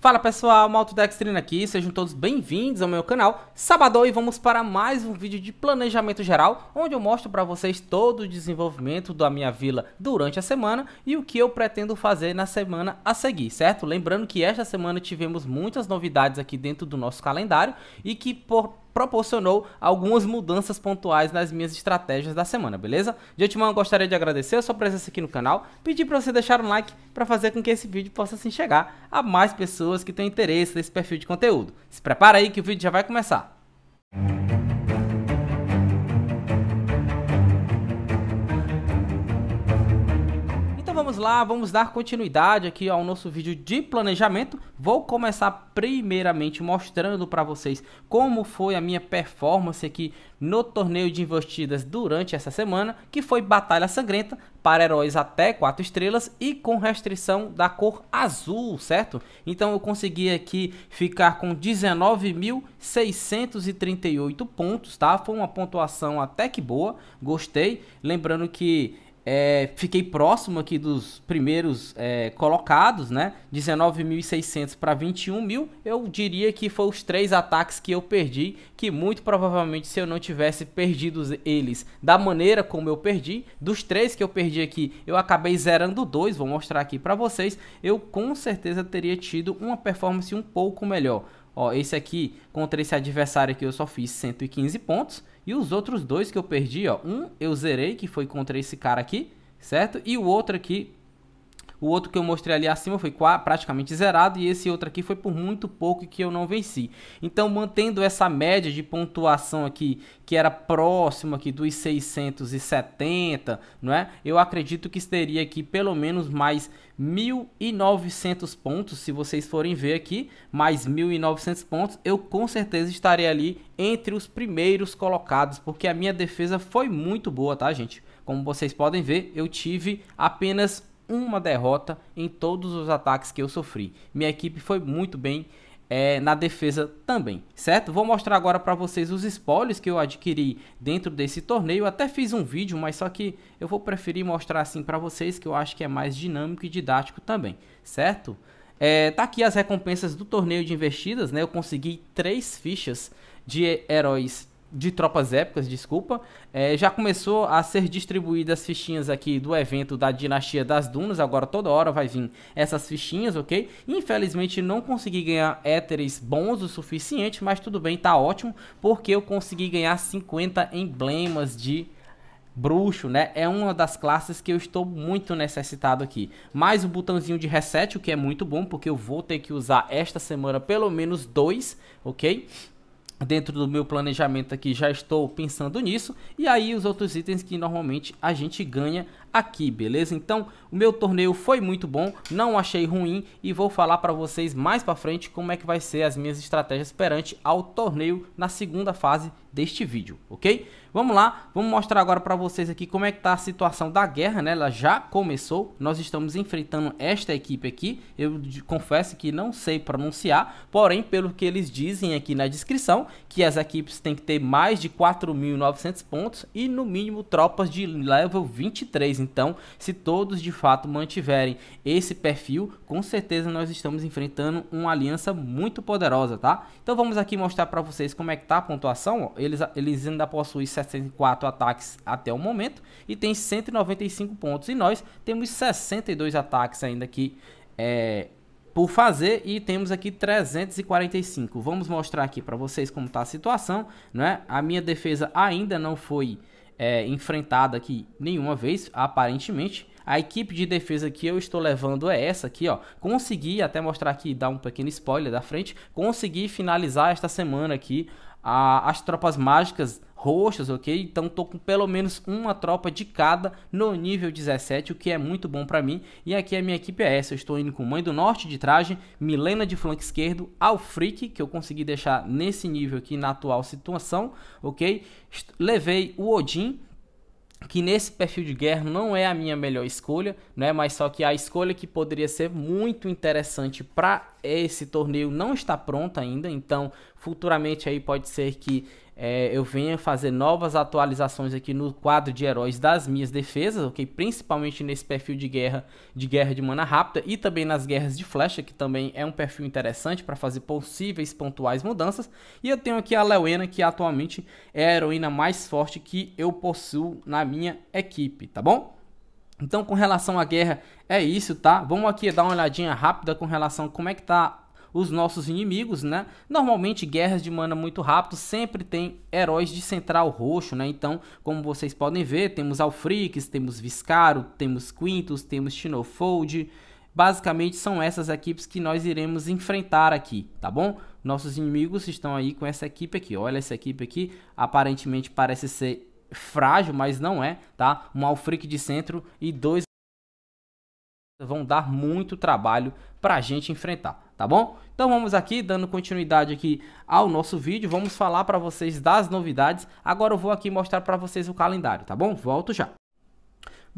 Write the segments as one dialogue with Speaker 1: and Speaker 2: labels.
Speaker 1: Fala pessoal, Maltodextrina aqui, sejam todos bem-vindos ao meu canal Sabadão e vamos para mais um vídeo de planejamento geral Onde eu mostro para vocês todo o desenvolvimento da minha vila durante a semana E o que eu pretendo fazer na semana a seguir, certo? Lembrando que esta semana tivemos muitas novidades aqui dentro do nosso calendário E que por proporcionou algumas mudanças pontuais nas minhas estratégias da semana, beleza? De antemão, eu gostaria de agradecer a sua presença aqui no canal, pedir para você deixar um like para fazer com que esse vídeo possa assim chegar a mais pessoas que têm interesse nesse perfil de conteúdo. Se prepara aí que o vídeo já vai começar. lá, vamos dar continuidade aqui ao nosso vídeo de planejamento. Vou começar primeiramente mostrando para vocês como foi a minha performance aqui no torneio de investidas durante essa semana, que foi Batalha Sangrenta para heróis até 4 estrelas e com restrição da cor azul, certo? Então eu consegui aqui ficar com 19.638 pontos, tá? Foi uma pontuação até que boa, gostei. Lembrando que é, fiquei próximo aqui dos primeiros é, colocados, né? 19.600 para 21 mil. Eu diria que foram os três ataques que eu perdi, que muito provavelmente se eu não tivesse perdido eles da maneira como eu perdi, dos três que eu perdi aqui, eu acabei zerando dois. Vou mostrar aqui para vocês. Eu com certeza teria tido uma performance um pouco melhor. Ó, esse aqui contra esse adversário aqui eu só fiz 115 pontos. E os outros dois que eu perdi, ó, um eu zerei, que foi contra esse cara aqui, certo? E o outro aqui o outro que eu mostrei ali acima foi praticamente zerado e esse outro aqui foi por muito pouco que eu não venci. Então, mantendo essa média de pontuação aqui, que era próxima aqui dos 670, não é? Eu acredito que teria aqui pelo menos mais 1.900 pontos, se vocês forem ver aqui, mais 1.900 pontos, eu com certeza estarei ali entre os primeiros colocados, porque a minha defesa foi muito boa, tá, gente? Como vocês podem ver, eu tive apenas uma derrota em todos os ataques que eu sofri. Minha equipe foi muito bem é, na defesa também, certo? Vou mostrar agora para vocês os spoilers que eu adquiri dentro desse torneio. Eu até fiz um vídeo, mas só que eu vou preferir mostrar assim para vocês que eu acho que é mais dinâmico e didático também, certo? É, tá aqui as recompensas do torneio de investidas, né? Eu consegui três fichas de heróis de tropas épicas, desculpa, é, já começou a ser distribuídas fichinhas aqui do evento da Dinastia das Dunas, agora toda hora vai vir essas fichinhas, ok? Infelizmente não consegui ganhar éteres bons o suficiente, mas tudo bem, tá ótimo, porque eu consegui ganhar 50 emblemas de bruxo, né? É uma das classes que eu estou muito necessitado aqui. Mais o um botãozinho de reset, o que é muito bom, porque eu vou ter que usar esta semana pelo menos dois, ok? dentro do meu planejamento aqui já estou pensando nisso e aí os outros itens que normalmente a gente ganha aqui, beleza? Então, o meu torneio foi muito bom, não achei ruim e vou falar para vocês mais para frente como é que vai ser as minhas estratégias perante ao torneio na segunda fase deste vídeo, ok? Vamos lá, vamos mostrar agora para vocês aqui como é que tá a situação da guerra, né? Ela já começou, nós estamos enfrentando esta equipe aqui, eu confesso que não sei pronunciar, porém, pelo que eles dizem aqui na descrição, que as equipes têm que ter mais de 4.900 pontos e no mínimo tropas de level 23, então, se todos de fato mantiverem esse perfil, com certeza nós estamos enfrentando uma aliança muito poderosa, tá? Então vamos aqui mostrar para vocês como é que tá a pontuação. Eles, eles ainda possuem 64 ataques até o momento e tem 195 pontos. E nós temos 62 ataques ainda aqui é, por fazer e temos aqui 345. Vamos mostrar aqui para vocês como está a situação, né? A minha defesa ainda não foi é, enfrentada aqui nenhuma vez, aparentemente. A equipe de defesa que eu estou levando é essa aqui, ó. Consegui até mostrar aqui, dar um pequeno spoiler da frente. Consegui finalizar esta semana aqui a, as tropas mágicas roxas, ok? Então tô com pelo menos uma tropa de cada no nível 17, o que é muito bom para mim. E aqui a minha equipe é essa, eu estou indo com Mãe do Norte de traje, Milena de flanco esquerdo, Alfric, que eu consegui deixar nesse nível aqui na atual situação, ok? Levei o Odin, que nesse perfil de guerra não é a minha melhor escolha, né? Mas só que a escolha que poderia ser muito interessante para esse torneio não está pronta ainda, então futuramente aí pode ser que é, eu venha fazer novas atualizações aqui no quadro de heróis das minhas defesas, ok? Principalmente nesse perfil de guerra de guerra de mana rápida e também nas guerras de flecha, que também é um perfil interessante para fazer possíveis pontuais mudanças. E eu tenho aqui a Leuena, que atualmente é a heroína mais forte que eu possuo na minha equipe, tá bom? Então, com relação à guerra, é isso, tá? Vamos aqui dar uma olhadinha rápida com relação a como é que tá os nossos inimigos, né? Normalmente guerras de mana muito rápido sempre tem heróis de central roxo, né? Então, como vocês podem ver, temos Alfrix, temos Viscaro, temos Quintus, temos Chinofold. Basicamente são essas equipes que nós iremos enfrentar aqui, tá bom? Nossos inimigos estão aí com essa equipe aqui. Olha essa equipe aqui, aparentemente parece ser frágil, mas não é, tá? Um Alfric de centro e dois vão dar muito trabalho para a gente enfrentar, tá bom? Então vamos aqui, dando continuidade aqui ao nosso vídeo, vamos falar para vocês das novidades. Agora eu vou aqui mostrar para vocês o calendário, tá bom? Volto já.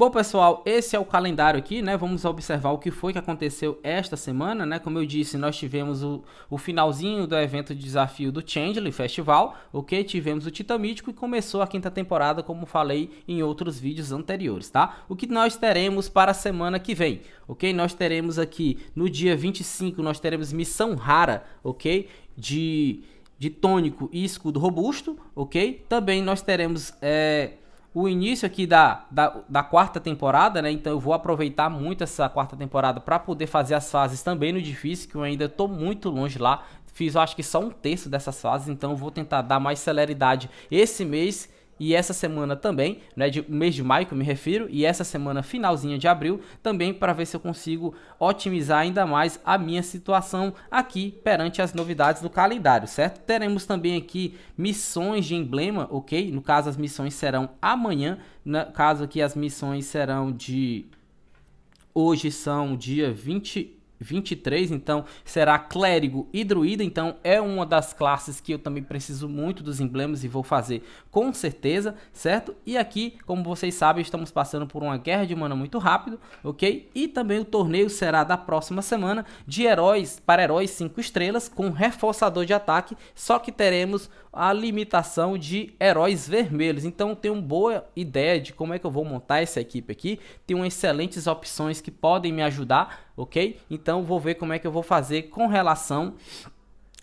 Speaker 1: Bom, pessoal, esse é o calendário aqui, né? Vamos observar o que foi que aconteceu esta semana, né? Como eu disse, nós tivemos o, o finalzinho do evento de desafio do Changeling Festival, ok? Tivemos o Titamítico e começou a quinta temporada, como falei em outros vídeos anteriores, tá? O que nós teremos para a semana que vem, ok? Nós teremos aqui, no dia 25, nós teremos Missão Rara, ok? De, de tônico e escudo robusto, ok? Também nós teremos... É o início aqui da, da, da, quarta temporada, né? Então eu vou aproveitar muito essa quarta temporada para poder fazer as fases também no difícil, que eu ainda tô muito longe lá. Fiz, eu acho que só um terço dessas fases, então eu vou tentar dar mais celeridade esse mês e essa semana também, né, de mês de maio que eu me refiro, e essa semana finalzinha de abril também para ver se eu consigo otimizar ainda mais a minha situação aqui perante as novidades do calendário, certo? Teremos também aqui missões de emblema, ok? No caso as missões serão amanhã, no caso aqui as missões serão de... Hoje são dia 20 23, então será clérigo e druida, então é uma das classes que eu também preciso muito dos emblemas e vou fazer com certeza, certo? E aqui, como vocês sabem, estamos passando por uma guerra de mana muito rápido, ok? E também o torneio será da próxima semana de heróis para heróis 5 estrelas com reforçador de ataque, só que teremos a limitação de heróis vermelhos, então tenho uma boa ideia de como é que eu vou montar essa equipe aqui, tenho excelentes opções que podem me ajudar ok? Então vou ver como é que eu vou fazer com relação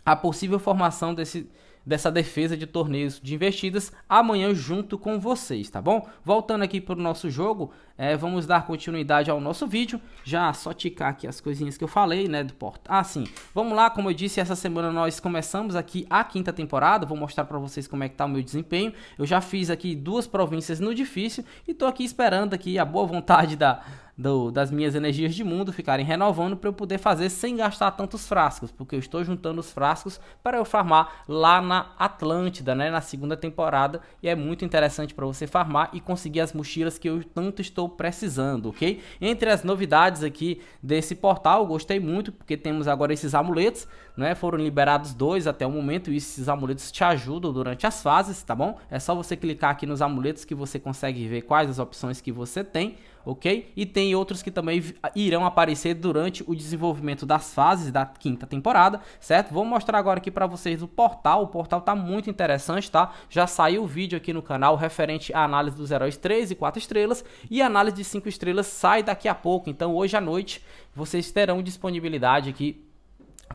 Speaker 1: à possível formação desse, dessa defesa de torneios de investidas amanhã junto com vocês, tá bom? Voltando aqui para o nosso jogo, é, vamos dar continuidade ao nosso vídeo. Já só ticar aqui as coisinhas que eu falei, né, do Porto? Ah, sim. Vamos lá, como eu disse, essa semana nós começamos aqui a quinta temporada. Vou mostrar para vocês como é que tá o meu desempenho. Eu já fiz aqui duas províncias no difícil e tô aqui esperando aqui a boa vontade da do, das minhas energias de mundo ficarem renovando para eu poder fazer sem gastar tantos frascos, porque eu estou juntando os frascos para eu farmar lá na Atlântida, né, na segunda temporada, e é muito interessante para você farmar e conseguir as mochilas que eu tanto estou precisando, ok? Entre as novidades aqui desse portal, gostei muito, porque temos agora esses amuletos, né, foram liberados dois até o momento, e esses amuletos te ajudam durante as fases, tá bom? É só você clicar aqui nos amuletos que você consegue ver quais as opções que você tem, ok? E tem outros que também ah, irão aparecer durante o desenvolvimento das fases da quinta temporada, certo? Vou mostrar agora aqui para vocês o portal, o portal tá muito interessante, tá? Já saiu o vídeo aqui no canal referente à análise dos heróis 3 e 4 estrelas e a análise de 5 estrelas sai daqui a pouco, então hoje à noite vocês terão disponibilidade aqui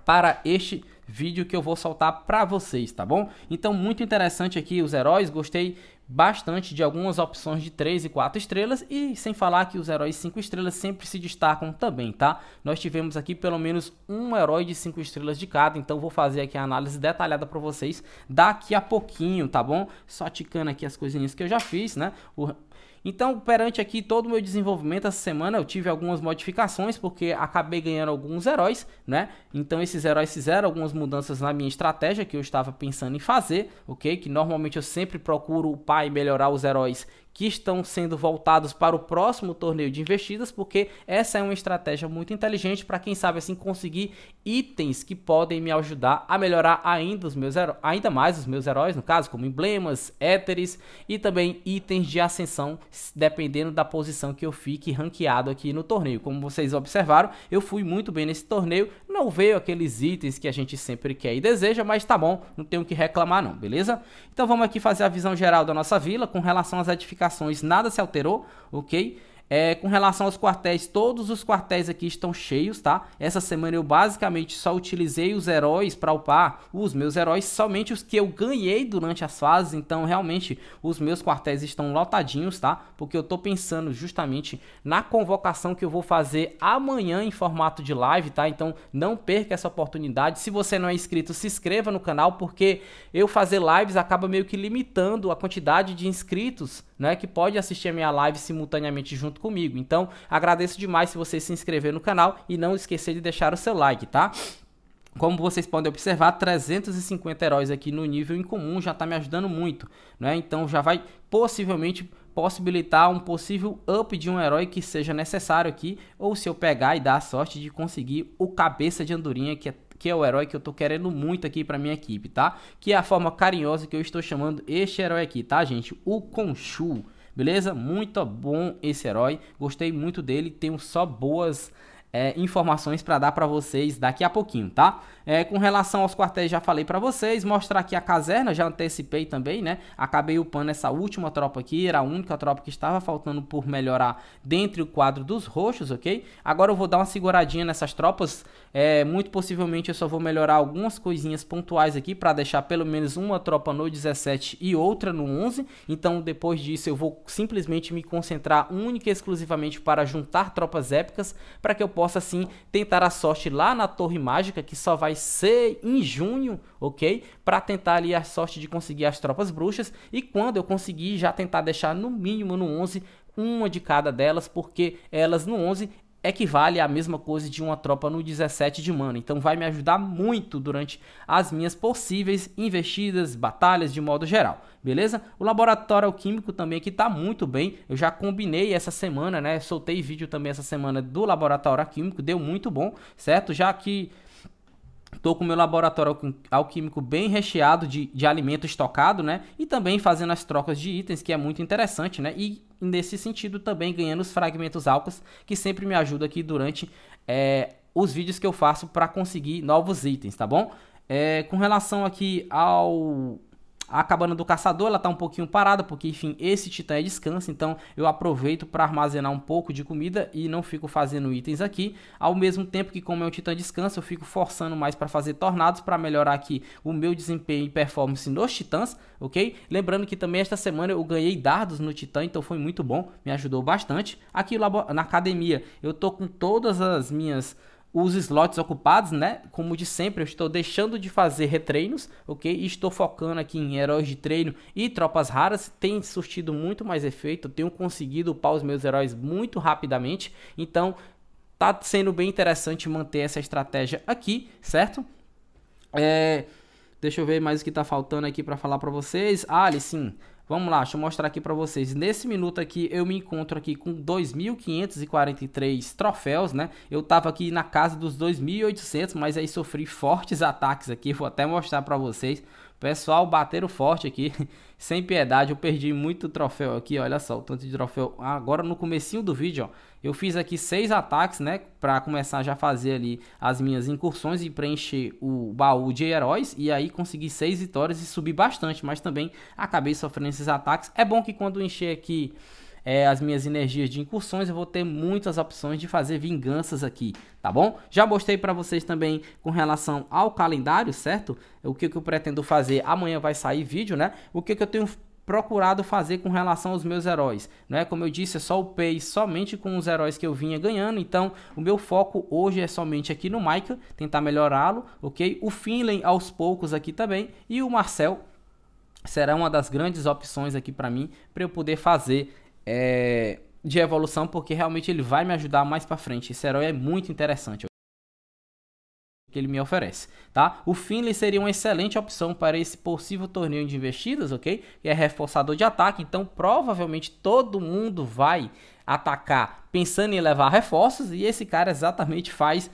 Speaker 1: para este vídeo que eu vou soltar para vocês, tá bom? Então, muito interessante aqui os heróis, gostei bastante de algumas opções de 3 e 4 estrelas e sem falar que os heróis 5 estrelas sempre se destacam também, tá? Nós tivemos aqui pelo menos um herói de 5 estrelas de cada, então vou fazer aqui a análise detalhada para vocês daqui a pouquinho, tá bom? Só ticando aqui as coisinhas que eu já fiz, né? O então, perante aqui todo o meu desenvolvimento essa semana, eu tive algumas modificações, porque acabei ganhando alguns heróis, né? Então, esses heróis fizeram algumas mudanças na minha estratégia que eu estava pensando em fazer, ok? Que normalmente eu sempre procuro upar e melhorar os heróis que estão sendo voltados para o próximo torneio de investidas, porque essa é uma estratégia muito inteligente para quem sabe assim conseguir itens que podem me ajudar a melhorar ainda os meus ainda mais os meus heróis, no caso, como emblemas, éteres e também itens de ascensão, dependendo da posição que eu fique ranqueado aqui no torneio. Como vocês observaram, eu fui muito bem nesse torneio, não veio aqueles itens que a gente sempre quer e deseja, mas tá bom, não tenho que reclamar não, beleza? Então vamos aqui fazer a visão geral da nossa vila com relação às edificações especificações, nada se alterou, ok? É, com relação aos quartéis, todos os quartéis aqui estão cheios, tá? Essa semana eu basicamente só utilizei os heróis para upar os meus heróis, somente os que eu ganhei durante as fases, então realmente os meus quartéis estão lotadinhos, tá? Porque eu tô pensando justamente na convocação que eu vou fazer amanhã em formato de live, tá? Então não perca essa oportunidade. Se você não é inscrito, se inscreva no canal, porque eu fazer lives acaba meio que limitando a quantidade de inscritos, né, que pode assistir a minha live simultaneamente junto comigo. Então, agradeço demais se você se inscrever no canal e não esquecer de deixar o seu like, tá? Como vocês podem observar, 350 heróis aqui no nível incomum já está me ajudando muito, né? Então já vai possivelmente possibilitar um possível up de um herói que seja necessário aqui, ou se eu pegar e dar a sorte de conseguir o cabeça de andorinha que é que é o herói que eu tô querendo muito aqui pra minha equipe, tá? Que é a forma carinhosa que eu estou chamando este herói aqui, tá, gente? O Conchu. Beleza? Muito bom esse herói. Gostei muito dele. Tenho só boas é, informações para dar para vocês daqui a pouquinho, tá? É, com relação aos quartéis, já falei para vocês, mostrar aqui a caserna, já antecipei também, né? Acabei upando essa última tropa aqui, era a única tropa que estava faltando por melhorar dentro do quadro dos roxos, ok? Agora eu vou dar uma seguradinha nessas tropas, é, muito possivelmente eu só vou melhorar algumas coisinhas pontuais aqui para deixar pelo menos uma tropa no 17 e outra no 11, então depois disso eu vou simplesmente me concentrar única e exclusivamente para juntar tropas épicas para que eu possa possa sim tentar a sorte lá na Torre Mágica, que só vai ser em junho, ok? Para tentar ali a sorte de conseguir as tropas bruxas e quando eu conseguir já tentar deixar no mínimo no 11 uma de cada delas, porque elas no 11 equivale é à mesma coisa de uma tropa no 17 de mana. Então vai me ajudar muito durante as minhas possíveis investidas, batalhas de modo geral, beleza? O laboratório químico também aqui tá muito bem. Eu já combinei essa semana, né? Soltei vídeo também essa semana do laboratório químico, deu muito bom, certo? Já que Estou com meu laboratório alquímico bem recheado de, de alimento estocado, né? E também fazendo as trocas de itens, que é muito interessante, né? E nesse sentido também ganhando os fragmentos alcas, que sempre me ajuda aqui durante é, os vídeos que eu faço para conseguir novos itens, tá bom? É, com relação aqui ao a cabana do caçador ela tá um pouquinho parada, porque enfim, esse titã é descanso, então eu aproveito para armazenar um pouco de comida e não fico fazendo itens aqui. Ao mesmo tempo que como é um titã descanso, eu fico forçando mais para fazer tornados para melhorar aqui o meu desempenho e performance nos titãs, ok? Lembrando que também esta semana eu ganhei dardos no titã, então foi muito bom, me ajudou bastante. Aqui na academia eu tô com todas as minhas os slots ocupados, né? Como de sempre, eu estou deixando de fazer retreinos, ok? E estou focando aqui em heróis de treino e tropas raras. Tem surtido muito mais efeito, tenho conseguido upar os meus heróis muito rapidamente. Então, tá sendo bem interessante manter essa estratégia aqui, certo? É... Deixa eu ver mais o que tá faltando aqui para falar para vocês. Ah, ali sim. Vamos lá, deixa eu mostrar aqui para vocês. Nesse minuto aqui, eu me encontro aqui com 2.543 troféus, né? Eu tava aqui na casa dos 2.800, mas aí sofri fortes ataques aqui. Vou até mostrar para vocês. Pessoal, bateram forte aqui, sem piedade, eu perdi muito troféu aqui, olha só, o tanto de troféu. Agora no comecinho do vídeo, ó, eu fiz aqui seis ataques, né, para começar já a fazer ali as minhas incursões e preencher o baú de heróis, e aí consegui seis vitórias e subi bastante, mas também acabei sofrendo esses ataques. É bom que quando encher aqui é, as minhas energias de incursões, eu vou ter muitas opções de fazer vinganças aqui, tá bom? Já mostrei para vocês também com relação ao calendário, certo? O que, que eu pretendo fazer, amanhã vai sair vídeo, né? O que, que eu tenho procurado fazer com relação aos meus heróis, né? Como eu disse, é só o pay somente com os heróis que eu vinha ganhando, então o meu foco hoje é somente aqui no Michael, tentar melhorá-lo, ok? O Finlay aos poucos aqui também e o Marcel será uma das grandes opções aqui para mim para eu poder fazer é, de evolução, porque realmente ele vai me ajudar mais para frente. Esse herói é muito interessante que ele me oferece, tá? O Finley seria uma excelente opção para esse possível torneio de investidas, ok? E é reforçador de ataque, então provavelmente todo mundo vai atacar pensando em levar reforços e esse cara exatamente faz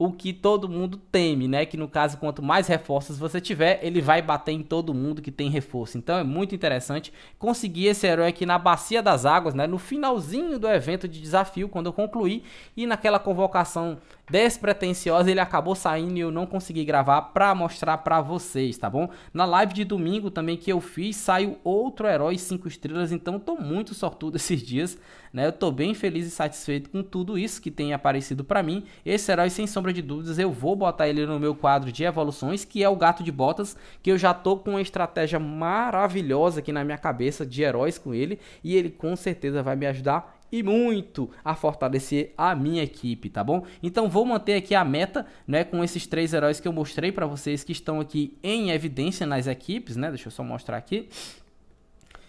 Speaker 1: o que todo mundo teme, né? Que no caso, quanto mais reforços você tiver, ele vai bater em todo mundo que tem reforço. Então é muito interessante conseguir esse herói aqui na Bacia das Águas, né? No finalzinho do evento de desafio, quando eu concluí, e naquela convocação despretensiosa, ele acabou saindo e eu não consegui gravar para mostrar para vocês, tá bom? Na live de domingo também que eu fiz, saiu outro herói 5 estrelas, então tô muito sortudo esses dias, né? Eu estou bem feliz e satisfeito com tudo isso que tem aparecido para mim. Esse herói, sem sombra de dúvidas, eu vou botar ele no meu quadro de evoluções, que é o Gato de Botas, que eu já tô com uma estratégia maravilhosa aqui na minha cabeça de heróis com ele, e ele com certeza vai me ajudar e muito a fortalecer a minha equipe, tá bom? Então vou manter aqui a meta, né, com esses três heróis que eu mostrei para vocês que estão aqui em evidência nas equipes, né? Deixa eu só mostrar aqui.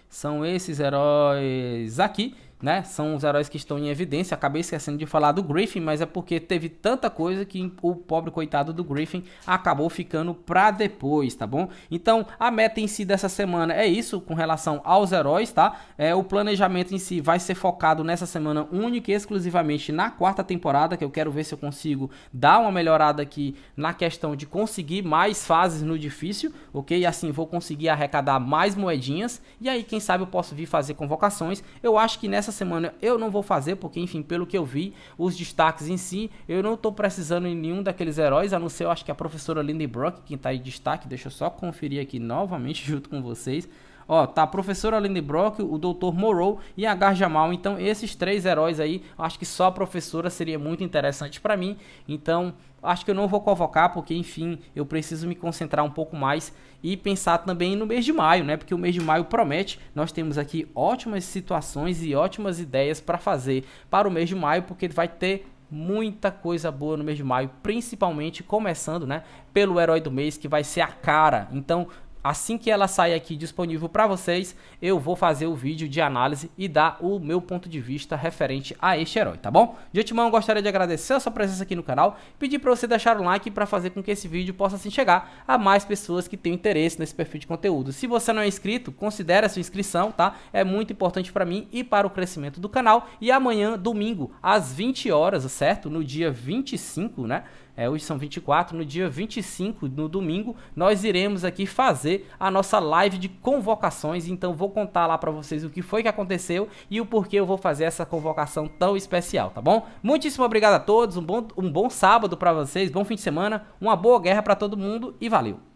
Speaker 1: São esses heróis aqui né? São os heróis que estão em evidência. Acabei esquecendo de falar do Griffin, mas é porque teve tanta coisa que o pobre coitado do Griffin acabou ficando pra depois, tá bom? Então, a meta em si dessa semana é isso com relação aos heróis, tá? É, o planejamento em si vai ser focado nessa semana única e exclusivamente na quarta temporada, que eu quero ver se eu consigo dar uma melhorada aqui na questão de conseguir mais fases no difícil, ok? E assim vou conseguir arrecadar mais moedinhas e aí quem sabe eu posso vir fazer convocações. Eu acho que nessa essa semana eu não vou fazer, porque, enfim, pelo que eu vi, os destaques em si, eu não estou precisando em nenhum daqueles heróis, a não ser, eu acho que a professora Lindy Brock, quem está em destaque, deixa eu só conferir aqui novamente junto com vocês. Ó, tá a professora Aline Brock, o doutor Moreau e a Mal. Então, esses três heróis aí, acho que só a professora seria muito interessante para mim. Então, acho que eu não vou convocar, porque, enfim, eu preciso me concentrar um pouco mais e pensar também no mês de maio, né? Porque o mês de maio promete. Nós temos aqui ótimas situações e ótimas ideias para fazer para o mês de maio, porque vai ter muita coisa boa no mês de maio, principalmente começando, né, pelo herói do mês que vai ser a cara. Então, Assim que ela sair aqui disponível para vocês, eu vou fazer o vídeo de análise e dar o meu ponto de vista referente a este herói, tá bom? De antemão, gostaria de agradecer a sua presença aqui no canal, pedir para você deixar um like para fazer com que esse vídeo possa assim chegar a mais pessoas que têm interesse nesse perfil de conteúdo. Se você não é inscrito, considere a sua inscrição, tá? É muito importante para mim e para o crescimento do canal. E amanhã, domingo, às 20 horas, certo? No dia 25, né? É, hoje são 24, no dia 25, no domingo, nós iremos aqui fazer a nossa live de convocações. Então vou contar lá para vocês o que foi que aconteceu e o porquê eu vou fazer essa convocação tão especial, tá bom? Muitíssimo obrigado a todos, um bom, um bom sábado para vocês, bom fim de semana, uma boa guerra para todo mundo e valeu!